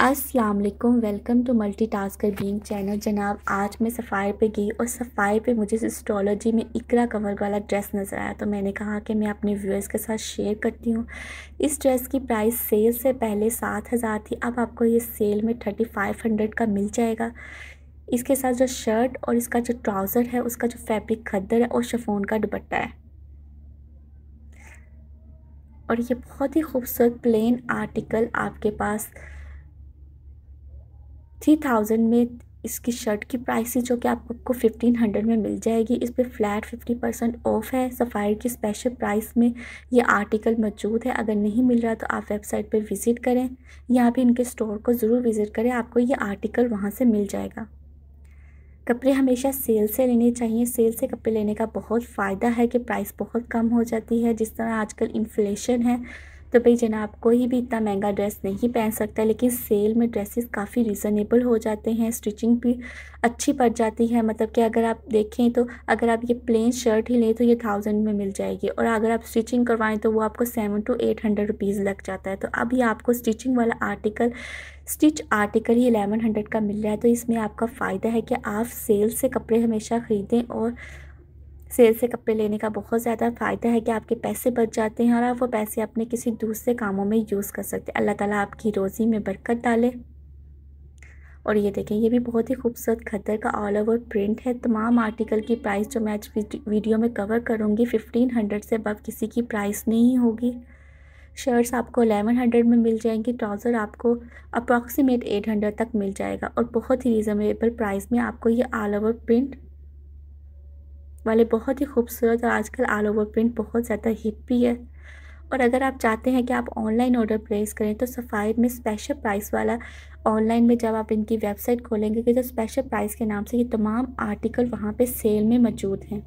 अस्सलाम वालेकुम welcome to multitasker being channel जनाब आज मैं सफ़ाई पे गई और सफ़ाई पे मुझे सिस्ट्रोलॉजी में इकरा कवर वाला ड्रेस नज़र आया तो मैंने कहा कि मैं अपने व्यूअर्स के साथ शेयर करती हूँ इस ड्रेस की प्राइस सेल से पहले सात हज़ार थी अब आपको ये सेल में थर्टी फाइव हंड्रेड का मिल जाएगा इसके साथ जो शर्ट और इसका जो ट्राउज़र है उसका जो फैब्रिक खद्दर है और शफोन का दुपट्टा है और ये बहुत ही खूबसूरत प्लेन आर्टिकल आपके पास थ्री थाउजेंड में इसकी शर्ट की प्राइस जो कि आपको फिफ्टीन हंड्रेड में मिल जाएगी इस पर फ्लैट फिफ्टी परसेंट ऑफ है सफ़ायर की स्पेशल प्राइस में ये आर्टिकल मौजूद है अगर नहीं मिल रहा तो आप वेबसाइट पर विज़िट करें या भी इनके स्टोर को ज़रूर विज़िट करें आपको ये आर्टिकल वहाँ से मिल जाएगा कपड़े हमेशा सेल से लेने चाहिए सेल से कपड़े लेने का बहुत फ़ायदा है कि प्राइस बहुत कम हो जाती है जिस तरह आजकल इन्फ्लेशन है तो भाई जनाब कोई भी इतना महंगा ड्रेस नहीं पहन सकता लेकिन सेल में ड्रेसेस काफ़ी रीज़नेबल हो जाते हैं स्टिचिंग भी अच्छी पड़ जाती है मतलब कि अगर आप देखें तो अगर आप ये प्लेन शर्ट ही लें तो ये थाउजेंड में मिल जाएगी और अगर आप स्टिचिंग करवाएं तो वो आपको seven to eight hundred rupees लग जाता है तो अभी आपको स्टिचिंग वाला आर्टिकल स्टिच आर्टिकल ही एलेवन हंड्रेड का मिल रहा है तो इसमें आपका फ़ायदा है कि आप सेल से कपड़े हमेशा ख़रीदें और सेल से कपड़े लेने का बहुत ज़्यादा फ़ायदा है कि आपके पैसे बच जाते हैं और आप वो पैसे अपने किसी दूसरे कामों में यूज़ कर सकते हैं अल्लाह ताला आपकी रोज़ी में बरकत डाले और ये देखें ये भी बहुत ही खूबसूरत खतर का ऑल ओवर प्रिंट है तमाम आर्टिकल की प्राइस जो मैं आज वीडियो में कवर करूँगी फिफ्टीन हंड्रेड से अब किसी की प्राइस नहीं होगी शर्ट्स आपको एलेवन हंड्रेड में मिल जाएंगी ट्राउज़र आपको अप्रॉक्सीमेट एट हंड्रेड तक मिल जाएगा और बहुत ही रिजनेबल प्राइस में आपको ये ऑल ओवर प्रिंट वाले बहुत ही खूबसूरत और आजकल ऑल ओवर प्रिंट बहुत ज़्यादा हिट भी है और अगर आप चाहते हैं कि आप ऑनलाइन ऑर्डर प्लेस करें तो सफ़ायर में स्पेशल प्राइस वाला ऑनलाइन में जब आप इनकी वेबसाइट खोलेंगे कि तो स्पेशल प्राइस के नाम से ये तमाम आर्टिकल वहाँ पर सेल में मौजूद हैं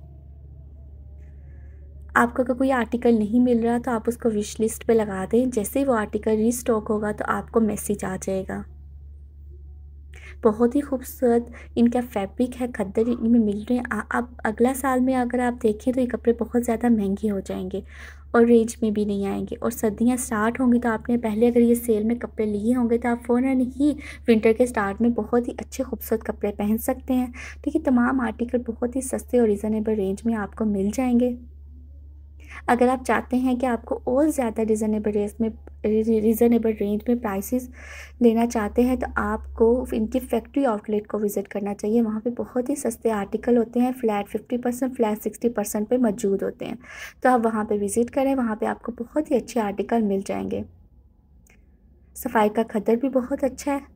आपको अगर कोई आर्टिकल नहीं मिल रहा तो आप उसको विश लिस्ट पर लगा दें जैसे ही वो आर्टिकल रीस्टॉक होगा तो आपको मैसेज आ जाएगा बहुत ही खूबसूरत इनका फैब्रिक है खद्दर इनमें मिल रहे हैं आप अगला साल में अगर आप देखें तो ये कपड़े बहुत ज़्यादा महंगे हो जाएंगे और रेंज में भी नहीं आएंगे और सर्दियाँ स्टार्ट होंगी तो आपने पहले अगर ये सेल में कपड़े लिए होंगे तो आप फ़ौर ही विंटर के स्टार्ट में बहुत ही अच्छे खूबसूरत कपड़े पहन सकते हैं है तमाम आर्टिकल बहुत ही सस्ते और रीज़नेबल रेंज में आपको मिल जाएंगे अगर आप चाहते हैं कि आपको और ज़्यादा रिजनेबल रेस में रिजनेबल रेंज में प्राइसेस लेना चाहते हैं तो आपको इनकी फैक्ट्री आउटलेट को विज़िट करना चाहिए वहाँ पे बहुत ही सस्ते आर्टिकल होते हैं flat fifty percent flat sixty percent पर मौजूद होते हैं तो आप वहाँ पे विज़िट करें वहाँ पे आपको बहुत ही अच्छे आर्टिकल मिल जाएंगे सफाई का खदर भी बहुत अच्छा है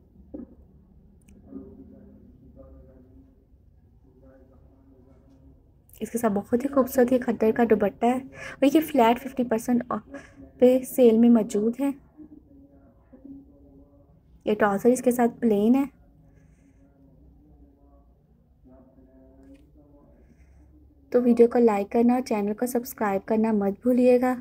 इसके साथ बहुत ही खूबसूरत ये खद्दर का दुबट्टा है और ये फ्लैट फिफ्टी परसेंट पे सेल में मौजूद है ये ट्राउज़र इसके साथ प्लेन है तो वीडियो को लाइक करना और चैनल को सब्सक्राइब करना मत भूलिएगा